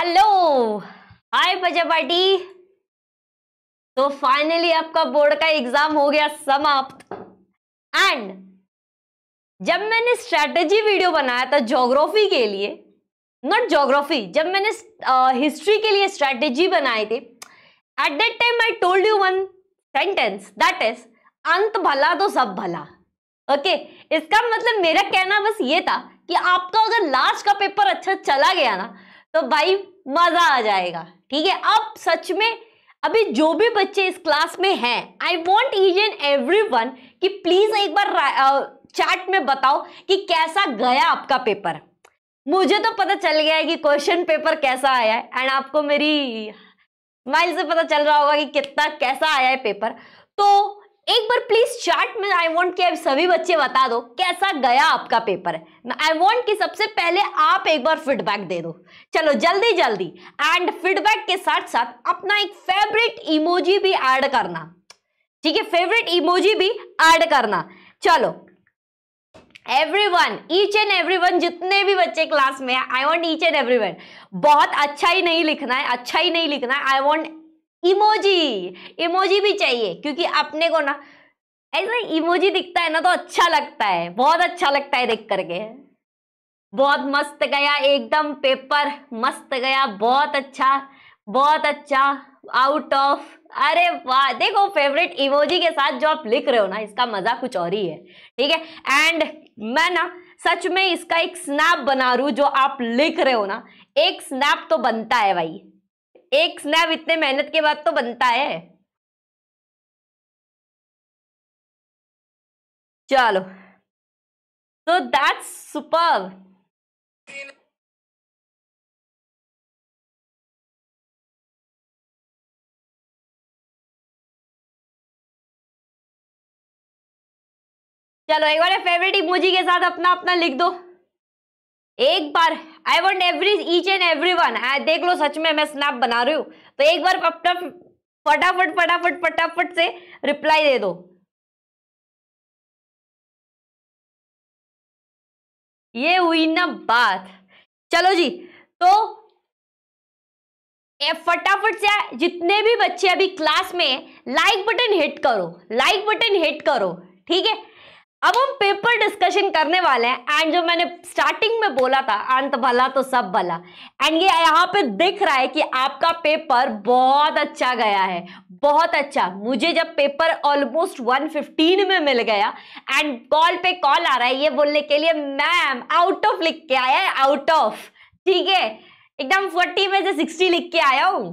Hello hi बजा party तो finally आपका बोर्ड का एग्जाम हो गया समाप्त एंड जब मैंने स्ट्रेटजी वीडियो बनाया था जोग्राफी के लिए नॉट जोग्राफी जब मैंने हिस्ट्री uh, के लिए स्ट्रेटजी बनाई थी at that time I told you one sentence that is अंत भला तो सब भला ओके okay, इसका मतलब मेरा कहना बस ये था कि आपका अगर लास्ट का पेपर अच्छा चला गया ना तो भाई मजा आ जाएगा ठीक है अब सच में अभी जो भी बच्चे इस क्लास में हैं I want each and every one कि प्लीज एक बार चैट में बताओ कि कैसा गया आपका पेपर मुझे तो पता चल गया है कि क्वेश्चन पेपर कैसा आया है एंड आपको मेरी माइल से पता चल रहा होगा कि कितना कैसा आया है पेपर तो एक बार प्लीज चार्ट में आई वॉन्ट कि सभी बच्चे बता दो कैसा गया आपका पेपर आई वॉन्ट कि सबसे पहले आप एक बार फीडबैक दे दो चलो जल्दी जल्दी एंड फीडबैक के साथ साथ अपना एक फेवरेट इमोजी भी ऐड करना ठीक है फेवरेट इमोजी भी ऐड करना चलो एवरीवन ईच एंड एवरीवन जितने भी बच्चे क्लास में है I want each and everyone बहुत अच्छा ही नहीं लिखना है अच्छा ही नहीं लिखना है आई वॉन्ट इमोजी इमोजी भी चाहिए क्योंकि अपने को ना ऐसा इमोजी दिखता है ना तो अच्छा लगता है बहुत अच्छा लगता है देख करके बहुत मस्त गया एकदम पेपर मस्त गया बहुत अच्छा बहुत अच्छा आउट ऑफ अरे वाह देखो फेवरेट इमोजी के साथ जो आप लिख रहे हो ना इसका मजा कुछ और ही है ठीक है एंड मैं ना सच में इसका एक स्नैप बना रू जो आप लिख रहे हो ना एक स्नैप तो बनता है भाई एक स्नैप इतने मेहनत के बाद तो बनता है चलो तो दैट्स सुपर चलो एक बार फेवरेट इमोजी के साथ अपना अपना लिख दो एक बार I want every each and every one देख लो सच में मैं स्नैप बना रही हूँ तो एक बार फटाफट फटाफट फटाफट से रिप्लाई दे दो ये हुई ना बात चलो जी तो फटाफट से जितने भी बच्चे अभी क्लास में लाइक बटन हिट करो लाइक बटन हिट करो ठीक है अब हम पेपर डिस्कशन करने वाले हैं एंड जो मैंने स्टार्टिंग में बोला था अंत भला तो सब भला एंड ये यहाँ पे दिख रहा है कि आपका पेपर बहुत अच्छा गया है बहुत अच्छा मुझे जब पेपर ऑलमोस्ट 115 में मिल गया एंड कॉल पे कॉल आ रहा है ये बोलने के लिए मैम आउट ऑफ लिख के आया है आउट ऑफ ठीक है एकदम फोर्टी में से सिक्सटी लिख के आया हूँ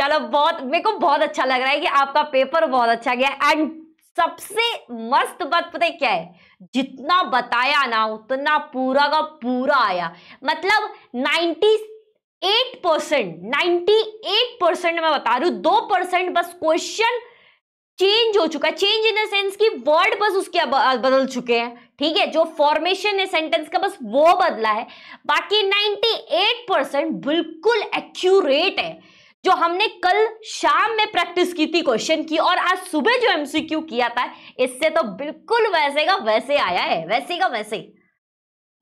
चलो बहुत मेरे को बहुत अच्छा लग रहा है कि आपका पेपर बहुत अच्छा गया एंड सबसे मस्त बात पता है क्या है जितना बताया ना उतना पूरा का पूरा आया मतलब 98 परसेंट नाइनटी एट परसेंट मैं बता रही हूं दो परसेंट बस क्वेश्चन चेंज हो चुका है चेंज इन द सेंस कि वर्ड बस उसके बदल चुके हैं ठीक है जो फॉर्मेशन है सेंटेंस का बस वो बदला है बाकी 98 परसेंट बिल्कुल एक्यूरेट है जो हमने कल शाम में प्रैक्टिस की थी क्वेश्चन की और आज सुबह जो एमसीक्यू किया था इससे तो बिल्कुल वैसे का वैसे आया है वैसे का वैसे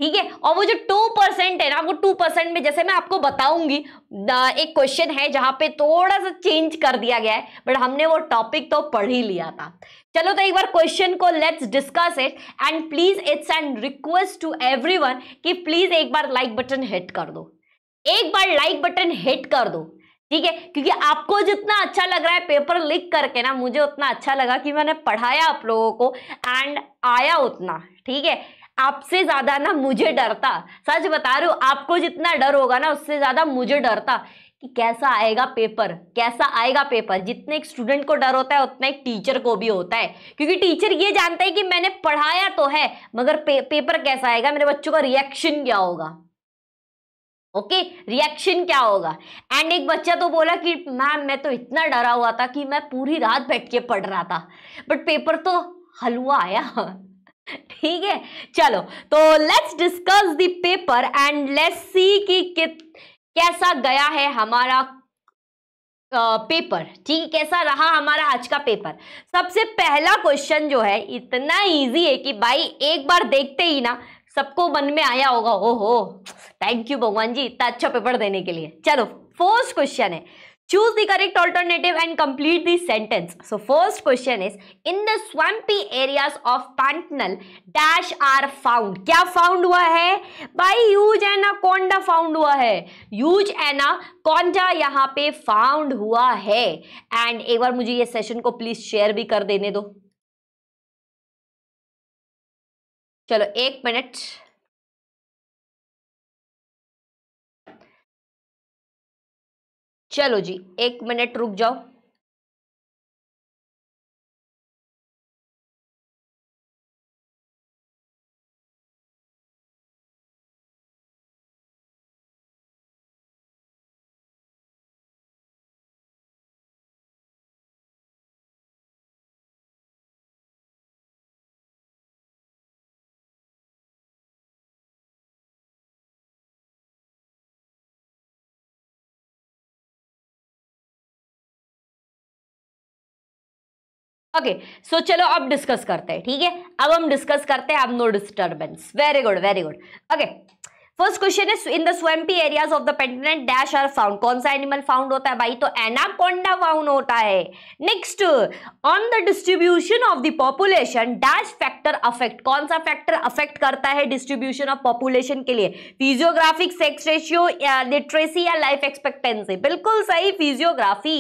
ठीक है और वो जो टू परसेंट है ना वो टू परसेंट में जैसे मैं आपको बताऊंगी एक क्वेश्चन है जहां पे थोड़ा सा चेंज कर दिया गया है बट हमने वो टॉपिक तो पढ़ ही लिया था चलो तो एक बार क्वेश्चन को let's discuss it and please it's and request to everyone कि प्लीज एक बार लाइक बटन हिट कर दो एक बार लाइक बटन हिट कर दो ठीक है क्योंकि आपको जितना अच्छा लग रहा है पेपर लिख करके ना मुझे उतना अच्छा लगा कि मैंने पढ़ाया आप लोगों को एंड आया उतना ठीक है आपसे ज्यादा ना मुझे डरता सच बता रही हूँ आपको जितना डर होगा ना उससे ज्यादा मुझे डरता कि कैसा आएगा पेपर कैसा आएगा पेपर जितने एक स्टूडेंट को डर होता है उतना एक टीचर को भी होता है क्योंकि टीचर ये जानते है कि मैंने पढ़ाया तो है मगर पे, पेपर कैसा आएगा मेरे बच्चों का रिएक्शन क्या होगा ओके okay, रिएक्शन क्या होगा एंड एक बच्चा तो बोला कि मैम मैं तो इतना डरा हुआ था कि मैं पूरी रात बैठ के पढ़ रहा था बट पेपर तो हलवा आया ठीक है चलो तो let's discuss the paper and let's see कि कैसा गया है हमारा पेपर ठीक कैसा रहा हमारा आज का पेपर सबसे पहला क्वेश्चन जो है इतना इजी है कि भाई एक बार देखते ही ना सबको मन में आया होगा ओ हो थैंक यू भगवान जी इतना अच्छा पेपर देने के लिए चलो फर्स्ट क्वेश्चन है choose the correct alternative and complete the sentence so first question is in the swampy areas of Pantanal dash are found क्या फाउंड हुआ है by use anaconda found हुआ है यूज एना कौनडा यहाँ पे फाउंड हुआ है एंड एक बार मुझे ये सेशन को प्लीज शेयर भी कर देने दो चलो एक मिनट चलो जी एक मिनट रुक जाओ ओके सो चलो अब डिस्कस करते हैं ठीक है अब हम डिस्कस करते हैं अब no disturbance very good very good okay first question is in the swampy areas of the Pantanal dash are found कौन सा एनिमल फाउंड होता है भाई तो एनाकोंडा फाउंड होता है next on the distribution of the population dash factor affect कौन सा फैक्टर अफेक्ट करता है डिस्ट्रीब्यूशन ऑफ पॉपुलेशन के लिए फिजियोग्राफिक सेक्स रेशियो लिटरेसी या लाइफ एक्सपेक्टेंसी बिल्कुल सही फिजियोग्राफी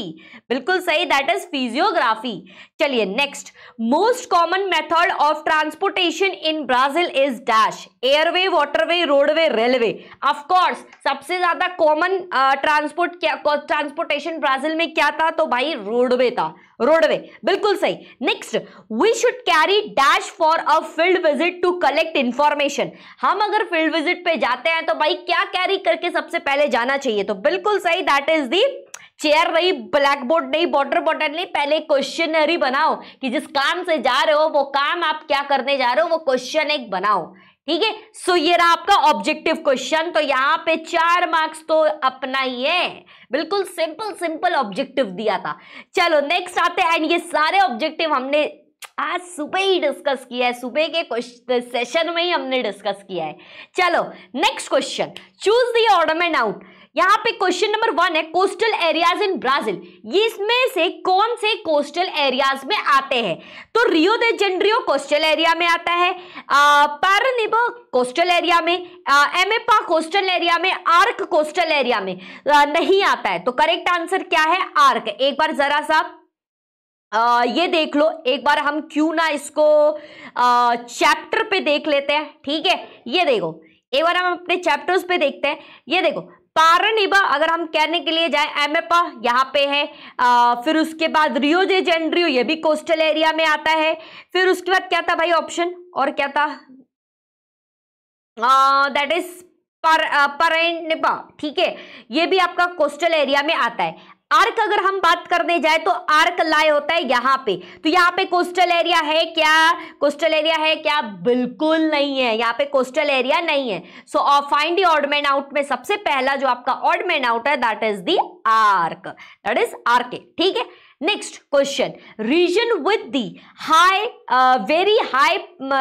बिल्कुल सही दैट इज फिजियोग्राफी चलिए next most common method of transportation in Brazil is dash airway waterway roadway railway of course सबसे ज्यादा कॉमन ट्रांसपोर्ट क्या ट्रांसपोर्टेशन ब्राजील में क्या था तो भाई रोडवे था रोडवे बिल्कुल सही next we should carry dash for a field visit to collect information हम अगर फील्ड विजिट पे जाते हैं तो भाई क्या कैरी करके सबसे पहले जाना चाहिए तो बिल्कुल सही दैट इज दी चेयर नहीं ब्लैक बोर्ड नहीं बॉर्डर बॉर्डर नहीं पहले क्वेश्चनरी बनाओ कि जिस काम से जा रहे हो वो काम आप क्या करने जा रहे हो वो क्वेश्चन एक बनाओ ठीक है सो ये रहा आपका ऑब्जेक्टिव क्वेश्चन तो यहाँ पे चार मार्क्स तो अपना ही है बिल्कुल सिंपल सिंपल ऑब्जेक्टिव दिया था चलो नेक्स्ट आते हैं एंड ये सारे ऑब्जेक्टिव हमने आज सुबह ही डिस्कस किया है सुबह के सेशन में ही हमने डिस्कस किया है चलो नेक्स्ट क्वेश्चन चूज दी ऑर्डरमेंट आउट यहाँ पे क्वेश्चन नंबर वन है कोस्टल एरियाज इन ब्राजील ये इसमें से कौन से कोस्टल एरियाज में आते हैं तो रियो दे जेंड्रियो कोस्टल एरिया में आता है पैरनिबो कोस्टल एरिया में एमेपा कोस्टल एरिया में आर्क कोस्टल एरिया में आ, नहीं आता है तो करेक्ट आंसर क्या है आर्क एक बार जरा सा आ, ये देख लो एक बार हम क्यों ना इसको चैप्टर पे देख लेते हैं ठीक है ये देखो एक बार हम अपने चैप्टर्स पे देखते हैं ये देखो कारण इबा अगर हम कहने के लिए जाए एमेपा यहाँ पे है आ, फिर उसके बाद रियो जे जेंड्रियो ये भी कोस्टल एरिया में आता है फिर उसके बाद क्या था भाई ऑप्शन और क्या था दैट इज पर, पर ठीक है ये भी आपका कोस्टल एरिया में आता है आर्क अगर हम बात करने जाए तो आर्क लाए होता है यहाँ पे तो यहाँ पे कोस्टल एरिया है क्या कोस्टल एरिया है क्या बिल्कुल नहीं है यहाँ पे कोस्टल एरिया नहीं है सो फाइंड दी ऑर्डमेन आउट में सबसे पहला जो आपका ऑडमेन आउट है that is the arc that is arc ठीक है next question region with the high very high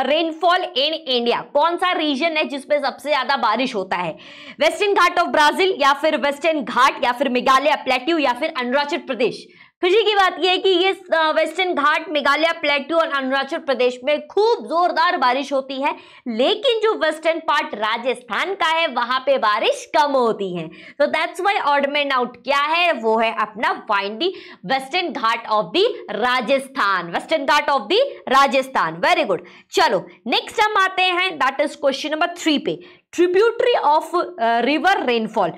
rainfall in India कौन सा रीजन है जिसमें सबसे ज्यादा बारिश होता है वेस्टर्न घाट ऑफ ब्राजील या फिर वेस्टर्न घाट या फिर मेघालय प्लेट्यू या फिर अरुणाचल प्रदेश खुशी की बात यह है कि ये वेस्टर्न घाट मेघालय प्लेटू और अरुणाचल प्रदेश में खूब जोरदार बारिश होती है लेकिन जो वेस्टर्न पार्ट राजस्थान का है वहां पे बारिश कम होती है तो दैट्स वाई ऑर्डमेंट आउट क्या है वो है अपना find the western ghat of the Rajasthan western ghat of the Rajasthan very good चलो नेक्स्ट हम आते हैं that is question number three पे tributary of river rainfall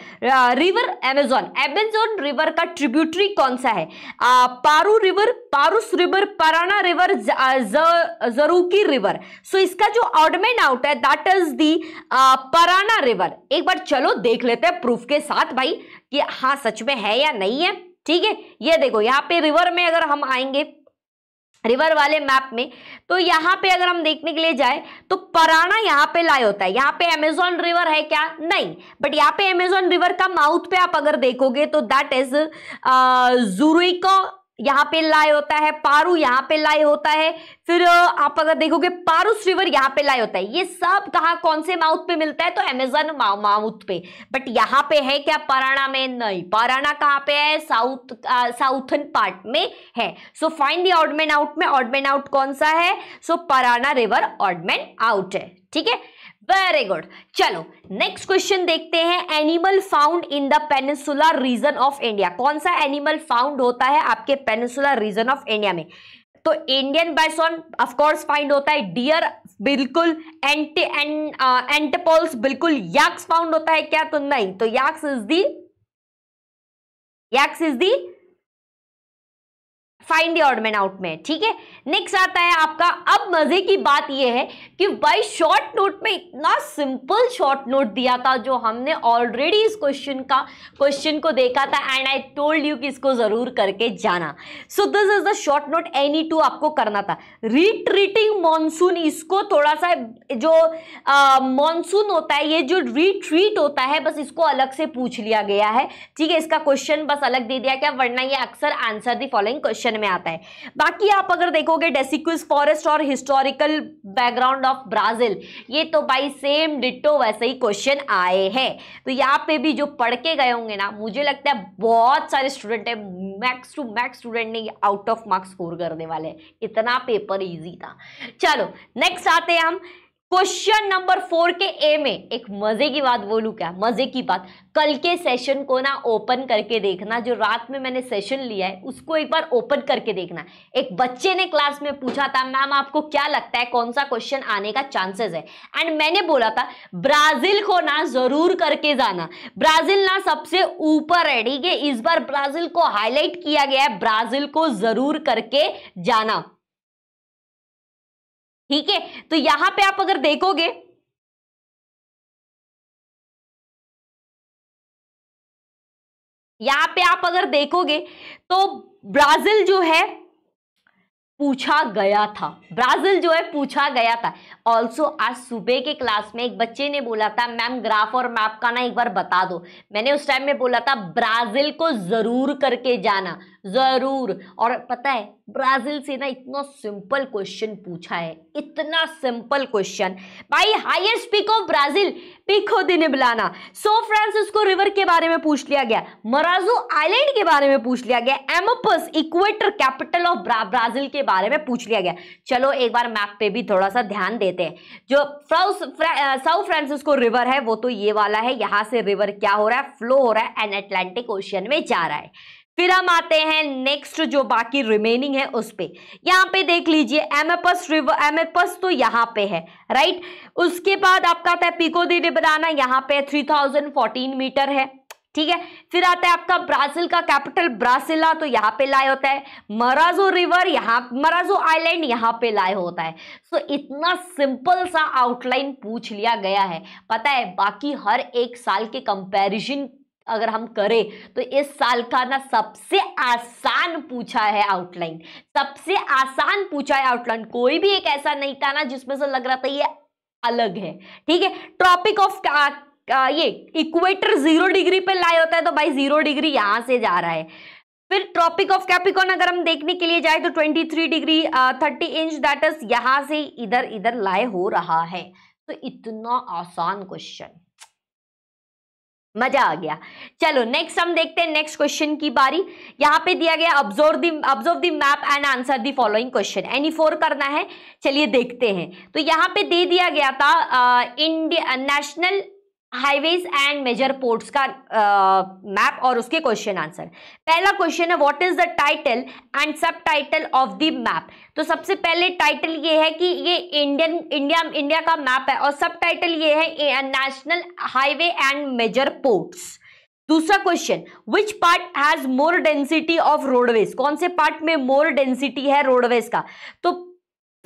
river Amazon Amazon river का ट्रिब्यूटरी कौन सा है Paru river Purus river Parana river जरूकी रिवर सो so, इसका जो ऑडमेन आउट है that is the Parana river एक बार चलो देख लेते हैं प्रूफ के साथ भाई कि हाँ सच में है या नहीं है ठीक है ये देखो यहाँ पे रिवर में अगर हम आएंगे रिवर वाले मैप में तो यहाँ पे अगर हम देखने के लिए जाए तो पराना यहाँ पे लाए होता है यहाँ पे अमेजोन रिवर है क्या नहीं बट यहाँ पे अमेजोन रिवर का माउथ पे आप अगर देखोगे तो दैट इज जुरुइको यहाँ पे लाए होता है पारू यहाँ पे लाए होता है फिर आप अगर देखोगे पारूस रिवर यहाँ पे लाए होता है ये सब कहा कौन से माउथ पे मिलता है तो अमेजन माउथ पे बट यहाँ पे है क्या पराणा में नहीं पराणा कहाँ पे है साउथ साउथन पार्ट में है so find the odd man out में ऑडमेन आउट कौन सा है so so, Parana river odd man out है ठीक है वेरी गुड चलो नेक्स्ट क्वेश्चन देखते हैं animal found in the peninsular region of India कौन सा एनिमल फाउंड होता है आपके पेनिसुलर रीजन ऑफ इंडिया में तो Indian bison of course find होता है डियर बिल्कुल एंड एंटपोल्स uh, बिल्कुल याक्स फाउंड होता है क्या तो नहीं तो yaks is the yaks is the find the man out में ठीक है नेक्स्ट आता है आपका अब मजे की बात यह है कि भाई शॉर्ट नोट में इतना सिंपल शॉर्ट नोट दिया था जो हमने ऑलरेडी इस क्वेश्चन का क्वेश्चन को देखा था एंड आई टोल्ड यू कि इसको जरूर करके जाना so this is the short note any two आपको करना था रिट्रीटिंग मॉनसून इसको थोड़ा सा जो मॉनसून होता है ये जो रिट्रीट होता है बस इसको अलग से पूछ लिया गया है ठीक है इसका क्वेश्चन बस अलग दे दिया क्या वरना यह अक्सर answer the following question section में आता है बाकी आप अगर देखोगे डेसिक्यूस फॉरेस्ट और हिस्टोरिकल बैकग्राउंड ऑफ ब्राजील ये तो भाई सेम डिटो वैसे ही क्वेश्चन आए हैं तो यहाँ पे भी जो पढ़ के गए होंगे ना मुझे लगता है बहुत सारे स्टूडेंट है मैक्स टू मैक्स स्टूडेंट ने आउट ऑफ मार्क्स स्कोर करने वाले इतना पेपर ईजी था चलो नेक्स्ट आते हैं हम क्वेश्चन नंबर फोर के ए में एक मजे की बात बोलू क्या मजे की बात कल के सेशन को ना ओपन करके देखना जो रात में मैंने सेशन लिया है उसको एक बार ओपन करके देखना एक बच्चे ने क्लास में पूछा था मैम आपको क्या लगता है कौन सा क्वेश्चन आने का चांसेस है एंड मैंने बोला था ब्राजील को ना जरूर करके जाना ब्राजील ना सबसे ऊपर है ठीक है इस बार ब्राजील को हाईलाइट किया गया है ब्राजील को जरूर करके जाना ठीक है तो यहां पे आप अगर देखोगे यहां पे आप अगर देखोगे तो ब्राजील जो है पूछा गया था ब्राजील जो है पूछा गया था ऑल्सो आज सुबह के क्लास में एक बच्चे ने बोला था मैम ग्राफ और मैप का ना एक बार बता दो मैंने उस टाइम में बोला था ब्राजील को जरूर करके जाना ज़रूर और पता है ब्राज़ील से ना इतना सिंपल क्वेश्चन पूछा है इतना सिंपल क्वेश्चन भाई highest peak of Brazil Pico दिन बुलाना सो फ्रांसिस रिवर के बारे में पूछ लिया गया मराजो आइलैंड के बारे में पूछ लिया गया एमोपस इक्वेटर कैपिटल ऑफ ब्राज़ील के बारे में पूछ लिया गया चलो एक बार मैप पे भी थोड़ा सा ध्यान देते हैं जो साउथ फ्रांसिस्को रिवर है वो तो ये वाला है यहां से रिवर क्या हो रहा है फ्लो हो रहा है एंड अटलांटिक ओशियन में जा रहा है फिर हम आते हैं नेक्स्ट जो बाकी रिमेनिंग है उस पर यहाँ पे देख लीजिए एमएपस रिवर एमएपस तो यहाँ पे है राइट उसके बाद आपका आता है पिको दी डिबराना यहाँ पे थ्री थाउजेंड फोर्टीन मीटर है ठीक है फिर आता है आपका ब्राजील का कैपिटल ब्रासिला तो यहाँ पे लाए होता है मराजो रिवर यहाँ मराजो आइलैंड यहाँ पे लाए होता है सो so, इतना सिंपल सा आउटलाइन पूछ लिया गया है पता है बाकी हर एक साल के कंपैरिजन अगर हम करें तो इस साल का ना सबसे आसान पूछा है आउटलाइन सबसे आसान पूछा है आउटलाइन कोई भी एक ऐसा नहीं था ना जिसमें से लग रहा था ये अलग है ठीक है ट्रॉपिक ऑफ ये इक्वेटर जीरो डिग्री पे लाए होता है तो भाई जीरो डिग्री यहां से जा रहा है फिर ट्रॉपिक ऑफ कैपिकॉन अगर हम देखने के लिए जाए तो 23 डिग्री 30 इंच दैट इज यहां से इधर इधर लाए हो रहा है तो इतना आसान क्वेश्चन मजा आ गया चलो नेक्स्ट हम देखते हैं नेक्स्ट क्वेश्चन की बारी यहाँ पे दिया गया observe the the map and answer the following question any four करना है चलिए देखते हैं तो यहाँ पे दे दिया गया था India national highways and major ports का मैप uh, और उसके क्वेश्चन आंसर पहला क्वेश्चन है what is the title and subtitle of the map तो सबसे पहले टाइटल ये है कि ये इंडियन इंडिया इंडिया का मैप है और सब टाइटल ये है national highway and major ports दूसरा question which part has more density of roadways कौन से पार्ट में मोर डेंसिटी है रोडवेज का तो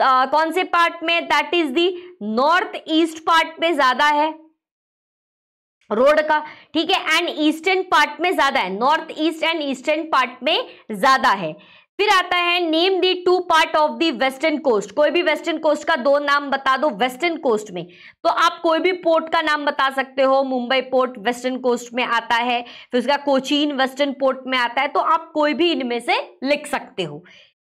uh, कौन से पार्ट में that is the north east part में ज्यादा है रोड का ठीक है एंड ईस्टर्न पार्ट में ज्यादा है north east and eastern part में ज्यादा है फिर आता है name the two part of the western coast कोई भी वेस्टर्न कोस्ट का दो नाम बता दो वेस्टर्न कोस्ट में तो आप कोई भी पोर्ट का नाम बता सकते हो मुंबई पोर्ट वेस्टर्न कोस्ट में आता है फिर उसका कोचीन वेस्टर्न पोर्ट में आता है तो आप कोई भी इनमें से लिख सकते हो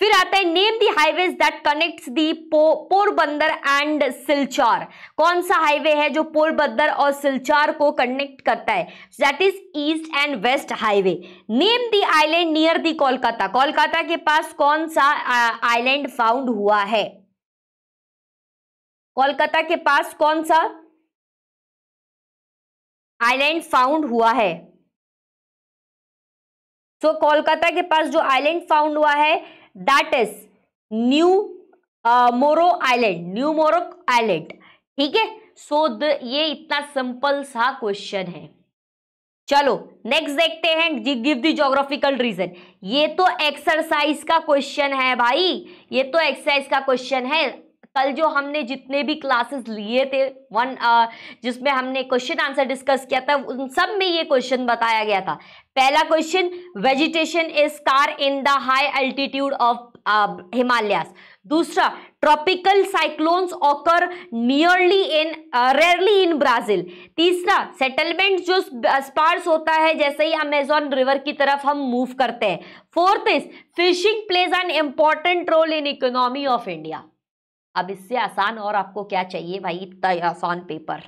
फिर आता है name the highways that connects the Porbandar and Silchar कौन सा हाईवे है जो पोरबंदर और सिलचार को कनेक्ट करता है that is east and west highway name the island near the Kolkata Kolkata के पास कौन सा आइलैंड फाउंड हुआ है कोलकाता के पास कौन सा आइलैंड फाउंड हुआ है सो so, कोलकाता के पास जो आइलैंड फाउंड हुआ है that is New Moore island New Moore island ठीक है सो ये इतना सिंपल सा क्वेश्चन है चलो नेक्स्ट देखते हैं गिव दी जोग्राफिकल रीजन ये तो एक्सरसाइज का क्वेश्चन है भाई ये तो एक्सरसाइज का क्वेश्चन है कल जो हमने जितने भी क्लासेस लिए थे वन uh, जिसमें हमने क्वेश्चन आंसर डिस्कस किया था उन सब में ये क्वेश्चन बताया गया था पहला question vegetation is occur in the high altitude of Himalayas दूसरा tropical cyclones occur nearly in rarely in Brazil तीसरा सेटलमेंट जो स्पार्स uh, होता है जैसे ही अमेजोन रिवर की तरफ हम मूव करते हैं fourth is fishing plays an important role in economy of India अब इससे आसान और आपको क्या चाहिए भाई इतना आसान पेपर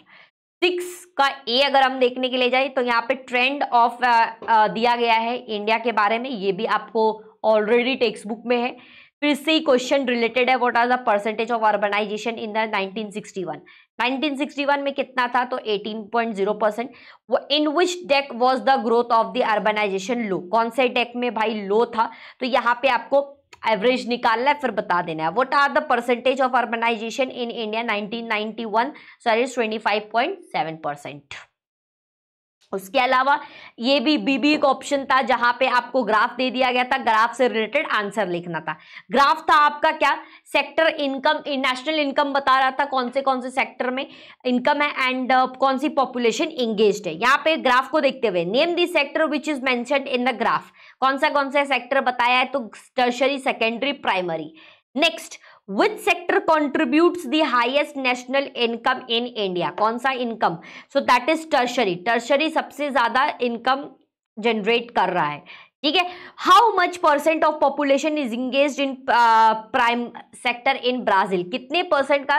सिक्स का ए अगर हम देखने के लिए जाए तो यहाँ पे ट्रेंड ऑफ uh, uh, दिया गया है इंडिया के बारे में ये भी आपको ऑलरेडी टेक्स्ट बुक में है फिर से ही क्वेश्चन रिलेटेड है what are the percentage of urbanization in the 1961 1961 में कितना था तो 18.0 percent in which decade was the growth of the urbanization low कौन से डेक में भाई लो था तो यहाँ पे आपको एवरेज निकालना है फिर बता देना है what are the percentage of urbanization in India 1991 sorry 25.7 percent उसके अलावा ये भी बीबी का ऑप्शन था जहां पे आपको ग्राफ दे दिया गया था ग्राफ से रिलेटेड आंसर लिखना था ग्राफ था आपका क्या सेक्टर इनकम नेशनल इनकम बता रहा था कौन से कौन से सेक्टर में इनकम है एंड uh, कौन सी पॉपुलेशन एंगेज है यहाँ पे ग्राफ को देखते हुए name the sector which is main in the graph कौन सा कौन सा सेक्टर बताया है तो tertiary secondary primary next which sector contribute the national income in India कौन सा income so that is tertiary tertiary सबसे ज्यादा इनकम जनरेट कर रहा है ठीक है how much percent of population is engage in prime sector in Brazil कितने परसेंट का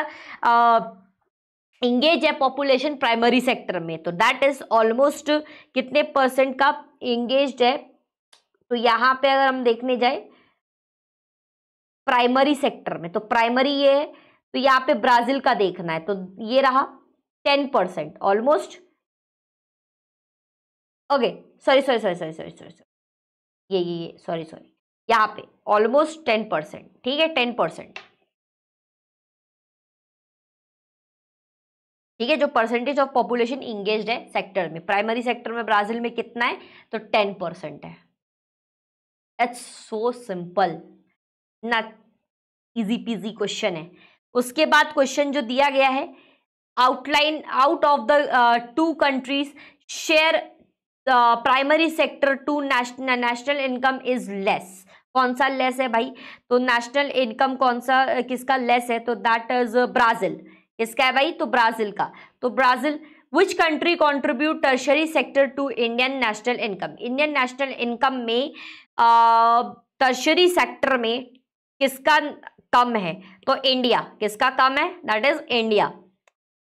इंगेज uh, है पॉपुलेशन प्राइमरी सेक्टर में तो दैट इज ऑलमोस्ट कितने परसेंट का इंगेज है तो यहाँ पे अगर हम देखने जाए प्राइमरी सेक्टर में तो प्राइमरी ये है तो यहाँ पे ब्राजील का देखना है तो ये रहा ten percent almost okay sorry sorry sorry sorry sorry sorry ये ये ये सॉरी सॉरी यहाँ पे ऑलमोस्ट टेन परसेंट ठीक है टेन परसेंट ठीक है जो परसेंटेज ऑफ पॉपुलेशन इंगेज है सेक्टर में प्राइमरी सेक्टर में ब्राजील में कितना है तो टेन परसेंट है it's so simple not easy peasy question है उसके बाद क्वेश्चन जो दिया गया है outline out of the two countries share primary sector to national income is less कौन सा लेस है भाई तो नेशनल इनकम कौन सा uh, किसका लेस है तो दैट इज ब्राज़ील किसका है भाई तो ब्राज़ील का तो Brazil which country contribute tertiary sector to Indian national income Indian national income में टर्शरी uh, सेक्टर में किसका कम है तो इंडिया किसका कम है दैट इज इंडिया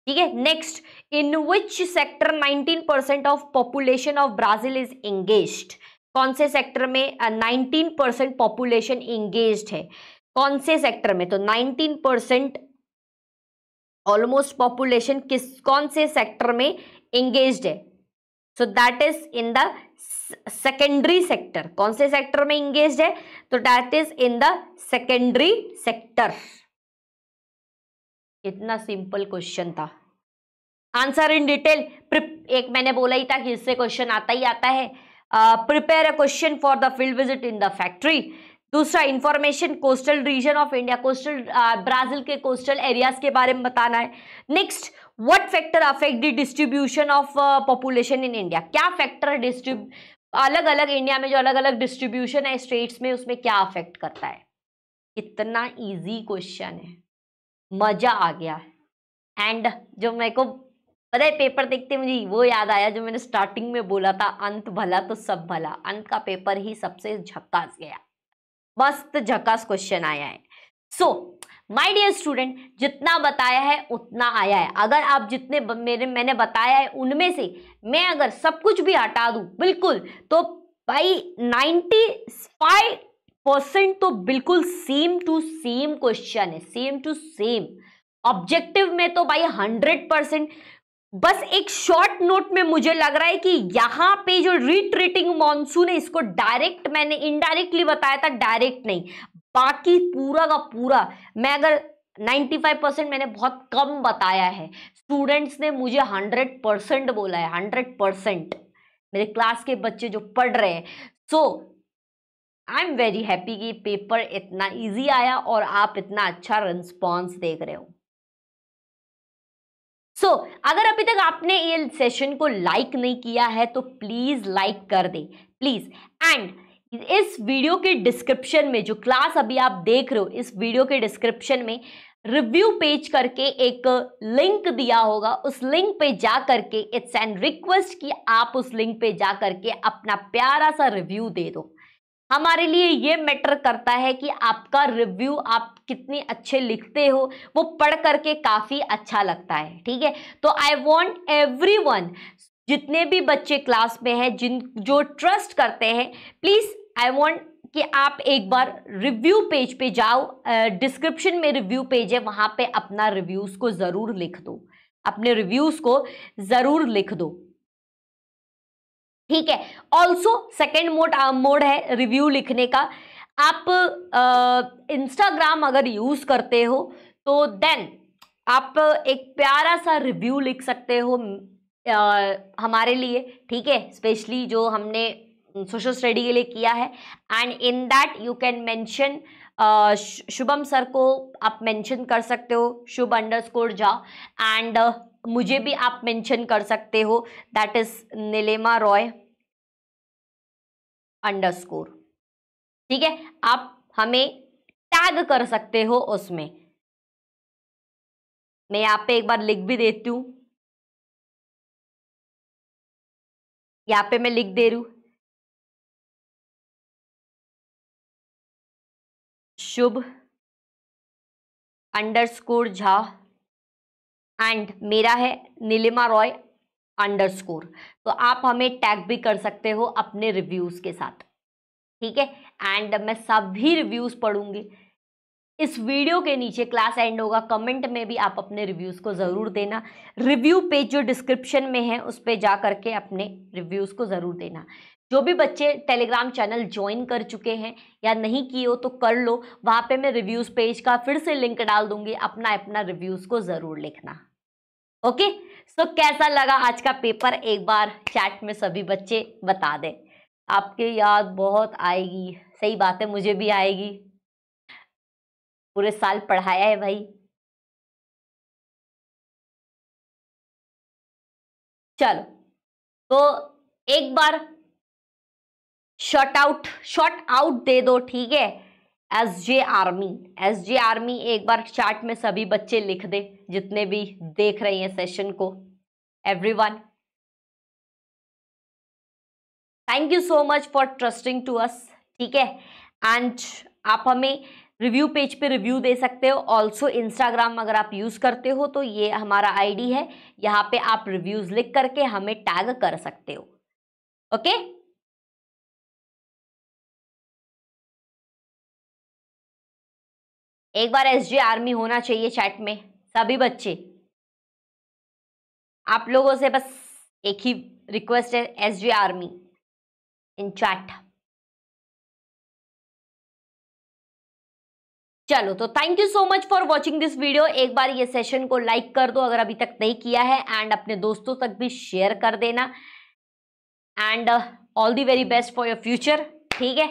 ठीक है next in which sector 19 percent of population of Brazil is engaged कौन से सेक्टर में नाइनटीन परसेंट पॉपुलेशन इंगेज है कौन से सेक्टर में तो नाइनटीन परसेंट ऑलमोस्ट पॉपुलेशन किस कौन से सेक्टर में इंगेज है so that is in the secondary sector कौन से सेक्टर में इंगेज है तो that is in the secondary sector इतना सिंपल क्वेश्चन था आंसर इन डिटेल एक मैंने बोला ही था कि इससे क्वेश्चन आता ही आता है prepare a question for the field visit in the factory दूसरा information coastal region of India coastal Brazil के कोस्टल एरियाज के बारे में बताना है next what factor affect the distribution of population in India क्या फैक्टर डिस्ट्रीब अलग अलग इंडिया में जो अलग अलग डिस्ट्रीब्यूशन है स्टेट्स में उसमें क्या अफेक्ट करता है इतना इजी क्वेश्चन है मजा आ गया एंड जो मेरे को पता है पेपर देखते मुझे वो याद आया जो मैंने स्टार्टिंग में बोला था अंत भला तो सब भला अंत का पेपर ही सबसे झकास गया मस्त झकास क्वेश्चन आया है so so, my dear student जितना बताया है उतना आया है अगर आप जितने मेरे मैंने बताया है उनमें से मैं अगर सब कुछ भी हटा दूँ बिल्कुल तो भाई नाइन्टी फाइव परसेंट तो बिल्कुल सेम टू सेम क्वेश्चन है सेम टू सेम ऑब्जेक्टिव में तो भाई हंड्रेड परसेंट बस एक शॉर्ट नोट में मुझे लग रहा है कि यहाँ पे जो रिट्रीटिंग मॉनसून है इसको डायरेक्ट मैंने इनडायरेक्टली बताया था डायरेक्ट नहीं बाकी पूरा का पूरा मैं अगर 95 परसेंट मैंने बहुत कम बताया है स्टूडेंट्स ने मुझे 100 परसेंट बोला है 100 परसेंट मेरे क्लास के बच्चे जो पढ़ रहे हैं so I am very happy कि पेपर इतना इजी आया और आप इतना अच्छा रिस्पॉन्स देख रहे हो सो so, अगर अभी तक आपने ये सेशन को लाइक नहीं किया है तो प्लीज़ लाइक कर दे प्लीज़ एंड इस वीडियो के डिस्क्रिप्शन में जो क्लास अभी आप देख रहे हो इस वीडियो के डिस्क्रिप्शन में रिव्यू पेज करके एक लिंक दिया होगा उस लिंक पे जा करके इट्स एन रिक्वेस्ट कि आप उस लिंक पे जा करके अपना प्यारा सा रिव्यू दे दो हमारे लिए ये मैटर करता है कि आपका रिव्यू आप कितने अच्छे लिखते हो वो पढ़ करके काफ़ी अच्छा लगता है ठीक है तो आई वॉन्ट एवरी जितने भी बच्चे क्लास में हैं जिन जो ट्रस्ट करते हैं प्लीज़ आई वॉन्ट कि आप एक बार रिव्यू पेज पे जाओ डिस्क्रिप्शन में रिव्यू पेज है वहां पे अपना रिव्यूज़ को ज़रूर लिख दो अपने रिव्यूज़ को ज़रूर लिख दो ठीक है ऑल्सो सेकेंड मोड मोड है रिव्यू लिखने का आप इंस्टाग्राम uh, अगर यूज़ करते हो तो देन आप एक प्यारा सा रिव्यू लिख सकते हो आ, हमारे लिए ठीक है स्पेशली जो हमने सोशल स्टडी के लिए किया है and in that you can mention Shubham sir को आप मेंशन कर सकते हो Shubh underscore Jha and मुझे भी आप मेंशन कर सकते हो that is Neelima Roy underscore ठीक है आप हमें टैग कर सकते हो उसमें मैं यहाँ पे एक बार लिख भी देती हूँ यहाँ पे मैं लिख दे रही शुभ अंडरस्कोर झा एंड मेरा है नीलिमा रॉय अंडरस्कोर तो आप हमें टैग भी कर सकते हो अपने रिव्यूज़ के साथ ठीक है एंड मैं सभी रिव्यूज़ पढ़ूंगी इस वीडियो के नीचे क्लास एंड होगा कमेंट में भी आप अपने रिव्यूज़ को ज़रूर देना रिव्यू पेज जो डिस्क्रिप्शन में है उस पर जा करके अपने रिव्यूज़ को ज़रूर देना जो भी बच्चे टेलीग्राम चैनल ज्वाइन कर चुके हैं या नहीं किए हो तो कर लो वहाँ पे मैं रिव्यूज़ पेज का फिर से लिंक डाल दूंगी अपना अपना रिव्यूज़ को ज़रूर लिखना ओके सो so, कैसा लगा आज का पेपर एक बार चैट में सभी बच्चे बता दें आपके याद बहुत आएगी सही बात है मुझे भी आएगी पूरे साल पढ़ाया है भाई चलो तो एक बार शॉर्ट आउट शॉर्ट आउट दे दो ठीक है S J army S J army एक बार चार्ट में सभी बच्चे लिख दे जितने भी देख रहे हैं सेशन को everyone thank you so much for trusting to us ठीक है एंड आप हमें रिव्यू पेज पे रिव्यू दे सकते हो ऑल्सो इंस्टाग्राम अगर आप यूज़ करते हो तो ये हमारा आईडी है यहाँ पे आप रिव्यूज़ लिख करके हमें टैग कर सकते हो ओके okay? एक बार एस जे आर्मी होना चाहिए चैट में सभी बच्चे आप लोगों से बस एक ही रिक्वेस्ट है S J army in chat चलो तो thank you so much for watching this video एक बार ये सेशन को लाइक कर दो अगर अभी तक नहीं किया है एंड अपने दोस्तों तक भी शेयर कर देना and all the very best for your future ठीक है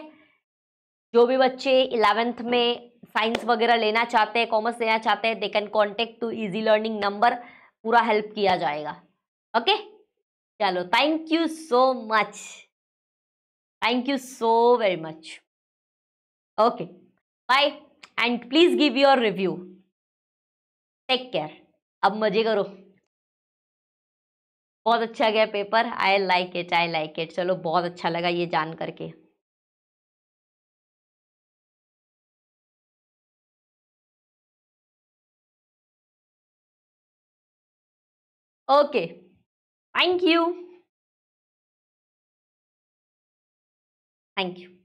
जो भी बच्चे इलेवेंथ में साइंस वगैरह लेना चाहते हैं कॉमर्स लेना चाहते हैं they can contact to easy learning number पूरा हेल्प किया जाएगा ओके चलो thank you so much thank you so very much okay bye and please give your review take care अब मजे करो बहुत अच्छा गया paper I like it I like it चलो बहुत अच्छा लगा ये जान करके Okay. Thank you. Thank you.